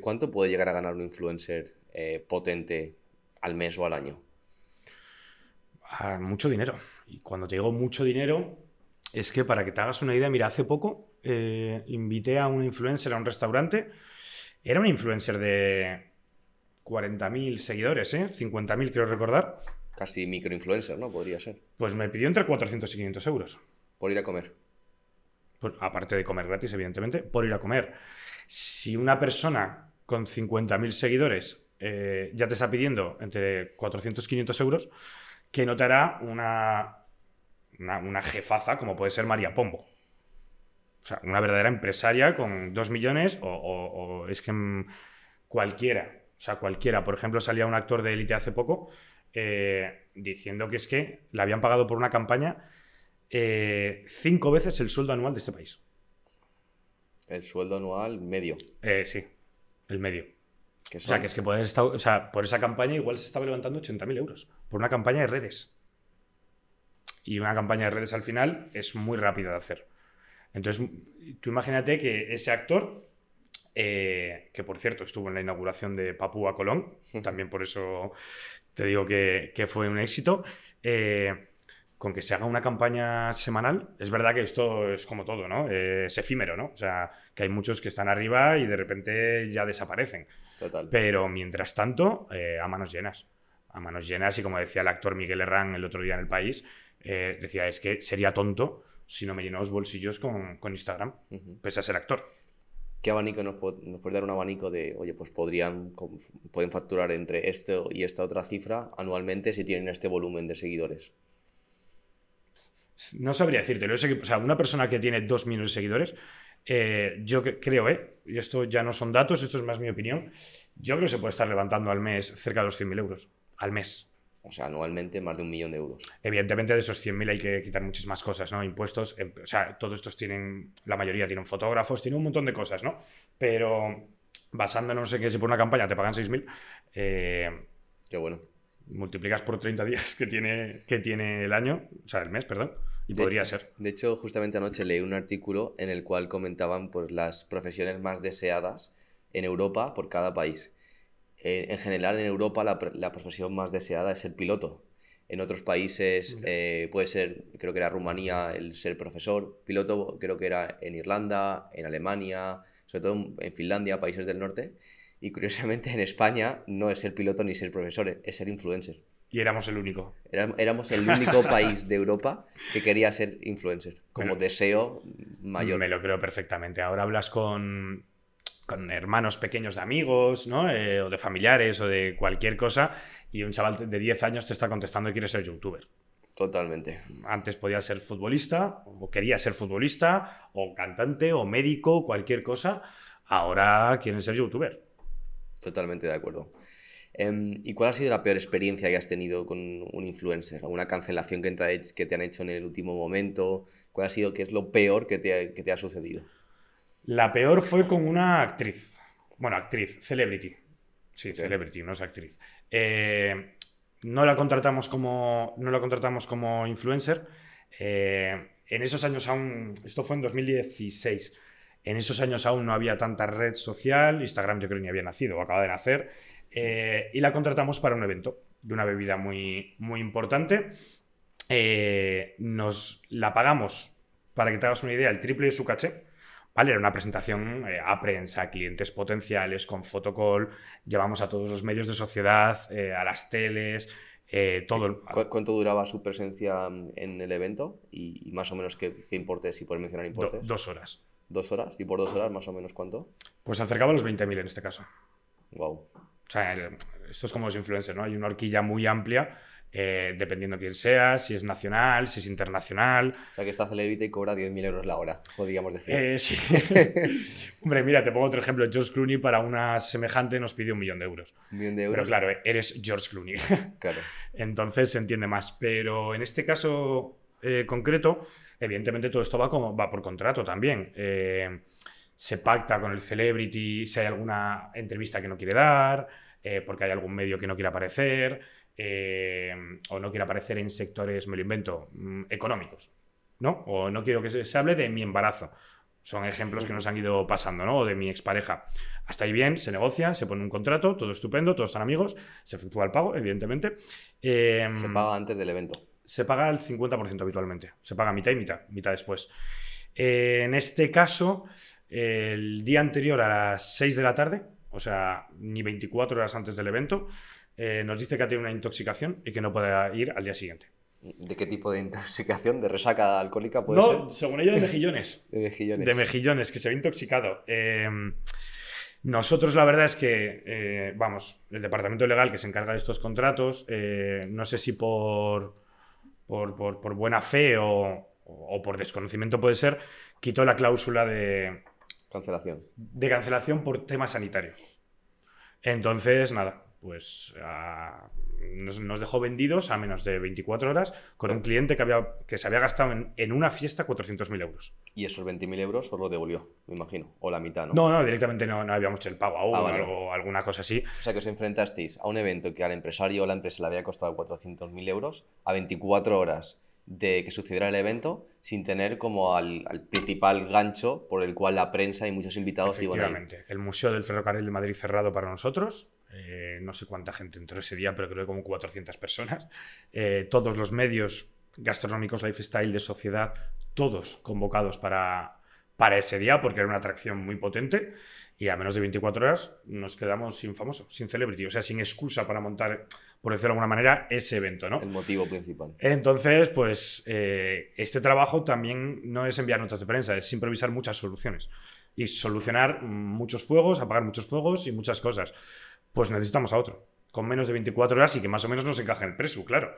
¿Cuánto puede llegar a ganar un influencer eh, potente al mes o al año? Ah, mucho dinero. Y cuando te digo mucho dinero, es que para que te hagas una idea, mira, hace poco eh, invité a un influencer a un restaurante. Era un influencer de 40.000 seguidores, ¿eh? 50.000 creo recordar. Casi microinfluencer, ¿no? Podría ser. Pues me pidió entre 400 y 500 euros. Por ir a comer. aparte de comer gratis, evidentemente, por ir a comer. Si una persona con 50.000 seguidores eh, ya te está pidiendo entre 400 y 500 euros, que no te hará una, una, jefaza como puede ser María Pombo. O sea, una verdadera empresaria con 2 millones o, es que mm, cualquiera. O sea, cualquiera. Por ejemplo, salía un actor de élite hace poco eh, diciendo que es que le habían pagado por una campaña eh, cinco veces el sueldo anual de este país. El sueldo anual medio. Eh, sí el medio. O sea, que es que estar, por esa campaña igual se estaba levantando 80.000 euros, por una campaña de redes. Y una campaña de redes al final es muy rápida de hacer. Entonces, tú imagínate que ese actor, eh, que por cierto estuvo en la inauguración de Papúa Colón, también por eso te digo que, que fue un éxito, eh, con que se haga una campaña semanal, es verdad que esto es como todo, ¿no? es efímero, ¿no? O sea, que hay muchos que están arriba y de repente ya desaparecen. Total. Pero mientras tanto, eh, a manos llenas. A manos llenas, y como decía el actor Miguel Herrán el otro día en El País, eh, decía, es que sería tonto si no me lleno los bolsillos con, Instagram, pese a ser actor. ¿Qué abanico nos, nos, puede dar un abanico de, oye, pues podrían, pueden facturar entre esto y esta otra cifra anualmente si tienen este volumen de seguidores? No sabría decírtelo. O sea, una persona que tiene dos millones de seguidores, eh, yo creo, ¿eh? Y esto ya no son datos, esto es más mi opinión. Yo creo que se puede estar levantando al mes cerca de los 100.000 euros. Al mes. O sea, anualmente más de un millón de euros. Evidentemente de esos 100.000 hay que quitar muchísimas cosas, ¿no? Impuestos, em, o sea, todos estos tienen, la mayoría tienen fotógrafos, tienen un montón de cosas, ¿no? Pero basándonos en que si por una campaña te pagan 6.000, eh, qué bueno. Multiplicas por 30 días que tiene, que tiene el año, o sea, el mes, perdón de, ser. De hecho, justamente anoche leí un artículo en el cual comentaban pues, las profesiones más deseadas en Europa por cada país. Eh, en general, en Europa la, profesión más deseada es el piloto. En otros países eh, puede ser, creo que era Rumanía, el ser profesor. Piloto creo que era en Irlanda, en Alemania, sobre todo en Finlandia, países del norte. Y curiosamente en España no es ser piloto ni ser profesor, es ser influencer. Y éramos el único. éramos el único país de Europa que quería ser influencer, como deseo mayor. Me lo creo perfectamente. Ahora hablas con, hermanos pequeños de amigos, ¿no? Eh, o de familiares, o de cualquier cosa, y un chaval de 10 años te está contestando que quiere ser youtuber. Totalmente. Antes podía ser futbolista, o quería ser futbolista, o cantante, o médico, cualquier cosa. Ahora quieren ser youtuber. Totalmente de acuerdo. Em, ¿Y cuál ha sido la peor experiencia que has tenido con un influencer? ¿Alguna cancelación que te, han hecho en el último momento? ¿Cuál ha sido, qué es lo peor que te, ha, sucedido? La peor fue con una actriz. Bueno, actriz, celebrity. Sí, celebrity, no es actriz. Eh, no la contratamos como, no contratamos como influencer. Eh, en esos años aún, esto fue en 2016, en esos años aún no había tanta red social, Instagram yo creo ni había nacido o acaba de nacer. Eh, y la contratamos para un evento de una bebida muy, muy importante. Eh, nos la pagamos, para que te hagas una idea, el triple de su caché. ¿Vale? Era una presentación eh, a prensa, clientes potenciales, con fotocall, llevamos a todos los medios de sociedad, a las teles, todo. ¿Cuánto duraba su presencia mm, en el evento? Y, más o menos qué, importes, si puedes mencionar importes. dos horas. ¿Dos horas? ¿Y por dos horas más o menos cuánto? Pues acercaba a los 20.000 en este caso. Wow. O sea, esto es como los influencers, ¿no? Hay una horquilla muy amplia eh, dependiendo quién sea, si es nacional, si es internacional. O sea, que está Celebrity y cobra 10.000 euros la hora, podríamos decir. Eh, sí. Hombre, mira, te pongo otro ejemplo. George Clooney para una semejante nos pide un millón de euros. Un millón de euros. Pero claro, eres George Clooney. claro. Entonces se entiende más. Pero en este caso eh, concreto, evidentemente todo esto va, como, va por contrato también se pacta con el celebrity si hay alguna entrevista que no quiere dar, eh, porque hay algún medio que no quiere aparecer, eh, o no quiere aparecer en sectores, me lo invento, mm, económicos, ¿no? O no quiero que se, hable de mi embarazo. Son ejemplos que nos han ido pasando, ¿no? O de mi expareja. Hasta ahí bien, se negocia, se pone un contrato, todo estupendo, todos están amigos, se efectúa el pago, evidentemente. Em, se paga antes del evento. Se paga el 50% habitualmente. Se paga mitad y mitad, mitad después. Eh, en este caso, el día anterior a las 6 de la tarde, o sea, ni 24 horas antes del evento, eh, nos dice que ha tenido una intoxicación y que no puede ir al día siguiente. ¿De qué tipo de intoxicación? ¿De resaca alcohólica? Puede no, según ella, de mejillones. de mejillones. De mejillones, que se había intoxicado. Eh, nosotros la verdad es que, eh, vamos, el departamento legal que se encarga de estos contratos, no sé si por, por, buena fe o, por desconocimiento puede ser, quitó la cláusula de, Cancelación. De cancelación por tema sanitario. Entonces, nada, pues ah, nos, dejó vendidos a menos de 24 horas con un cliente que, había, que se había gastado en, una fiesta 400.000 euros. Y esos 20.000 euros os lo devolvió, me imagino, o la mitad, ¿no? No, no, directamente no, no habíamos hecho el pago aún ah, o alguna cosa así. O sea, que os enfrentasteis a un evento que al empresario o la empresa le había costado 400.000 euros a 24 horas de que sucediera el evento sin tener como al, principal gancho por el cual la prensa y muchos invitados iban a El Museo del Ferrocarril de Madrid cerrado para nosotros. Eh, no sé cuánta gente entró ese día, pero creo que como 400 personas. Eh, todos los medios gastronómicos, lifestyle, de sociedad, todos convocados para, para ese día porque era una atracción muy potente. Y a menos de 24 horas nos quedamos sin famoso, sin celebrity, o sea, sin excusa para montar, por decirlo de alguna manera, ese evento, ¿no? El motivo principal. Entonces, pues eh, este trabajo también no es enviar notas de prensa, es improvisar muchas soluciones y solucionar muchos fuegos, apagar muchos fuegos y muchas cosas. Pues necesitamos a otro, con menos de 24 horas y que más o menos nos encaje el presupuesto. claro.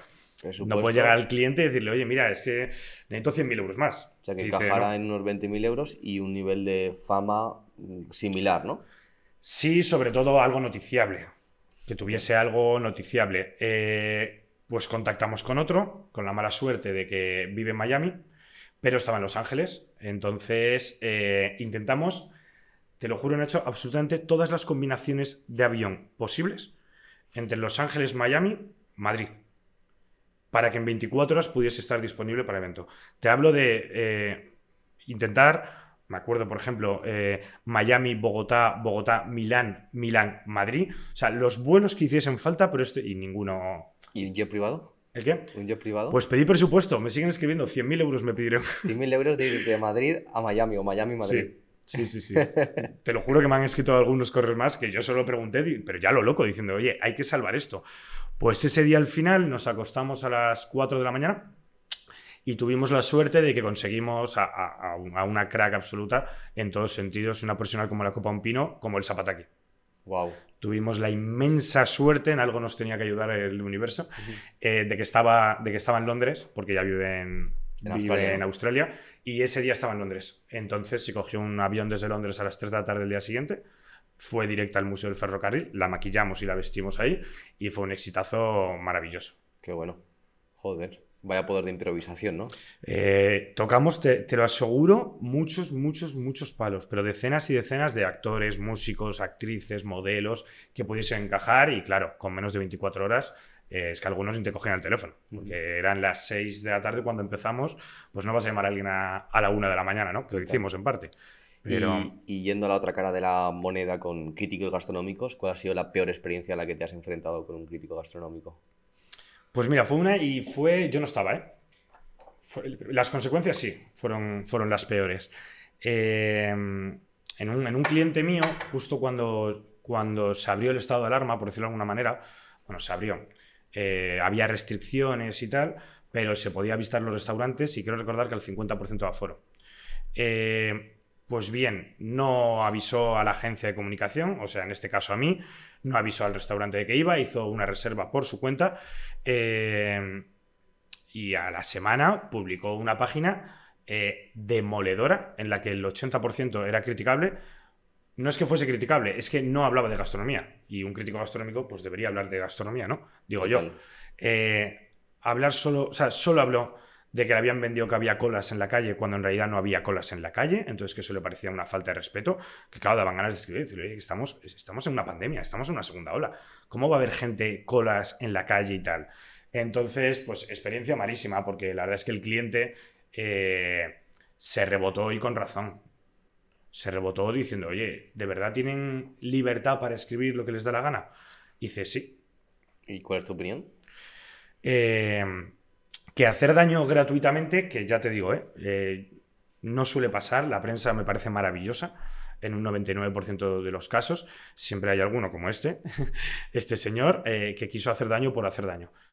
No puede llegar al cliente y decirle, oye, mira, es que necesito 100.000 euros más. O sea, que encajara en unos 20.000 euros y un nivel de fama similar, ¿no? Sí, sobre todo algo noticiable, que tuviese algo noticiable. Eh, pues contactamos con otro, con la mala suerte de que vive en Miami, pero estaba en Los Ángeles. Entonces eh, intentamos, te lo juro, han hecho absolutamente todas las combinaciones de avión posibles entre Los Ángeles, Miami, Madrid para que en 24 horas pudiese estar disponible para evento. Te hablo de eh, intentar me acuerdo, por ejemplo, eh, Miami, Bogotá, Bogotá, Milán, Milán, Madrid. O sea, los buenos que hiciesen falta, pero esto. Y ninguno. ¿Y un jet privado? ¿El qué? ¿Un jet privado? Pues pedí presupuesto, me siguen escribiendo, 100.000 euros me pidieron. 100.000 euros de, de Madrid a Miami o Miami-Madrid. Sí. Sí, sí, sí. Te lo juro que me han escrito algunos correos más que yo solo pregunté, pero ya lo loco, diciendo, oye, hay que salvar esto. Pues ese día al final nos acostamos a las 4 de la mañana y tuvimos la suerte de que conseguimos a, una crack absoluta en todos sentidos, una persona como la Copa Un Pino, como el Zapataki. Wow. Tuvimos la inmensa suerte, en algo nos tenía que ayudar el universo, eh, de, que estaba, de que estaba en Londres, porque ya vive en, Australia. y ese día estaba en Londres. Entonces se cogió un avión desde Londres a las 3 de la tarde del día siguiente, fue directa al Museo del Ferrocarril, la maquillamos y la vestimos ahí, y fue un exitazo maravilloso. Qué bueno. Joder. Vaya poder de improvisación, ¿no? Eh, tocamos, te, lo aseguro, muchos, muchos, muchos palos, pero decenas y decenas de actores, músicos, actrices, modelos que pudiesen encajar y claro, con menos de 24 horas eh, es que algunos ni te el teléfono, porque eran las 6 de la tarde cuando empezamos, pues no vas a llamar a alguien a, la 1 de la mañana, ¿no? lo hicimos en parte. Pero... Y, y, yendo a la otra cara de la moneda con críticos gastronómicos, ¿cuál ha sido la peor experiencia a la que te has enfrentado con un crítico gastronómico? Pues mira, fue una y fue. Yo no estaba, ¿eh? Las consecuencias sí, fueron, fueron las peores. Em, en, un, cliente mío, justo cuando, cuando se abrió el estado de alarma, por decirlo de alguna manera, bueno, se abrió. Eh, había restricciones y tal, pero se podía visitar los restaurantes y quiero recordar que al 50% de aforo. Eh, pues bien, no avisó a la agencia de comunicación, o sea, en este caso a mí, no avisó al restaurante de que iba, hizo una reserva por su cuenta eh, y a la semana publicó una página eh, demoledora en la que el 80% era criticable. No es que fuese criticable, es que no hablaba de gastronomía. Y un crítico gastronómico pues debería hablar de gastronomía, ¿no? Digo yo. Eh, hablar solo, o sea, solo habló de que le habían vendido que había colas en la calle cuando en realidad no había colas en la calle, entonces que eso le parecía una falta de respeto, que claro, daban ganas de escribir, oye, estamos, estamos en una pandemia, estamos en una segunda ola, ¿cómo va a haber gente colas en la calle y tal? Entonces, pues experiencia malísima, porque la verdad es que el cliente eh, se rebotó y con razón. Se rebotó diciendo, oye, ¿de verdad tienen libertad para escribir lo que les da la gana? dice, sí. ¿Y cuál es tu opinión? Eh, que hacer daño gratuitamente, que ya te digo, ¿eh? Eh, no suele pasar, la prensa me parece maravillosa en un 99% de los casos, siempre hay alguno como este, este señor, eh, que quiso hacer daño por hacer daño.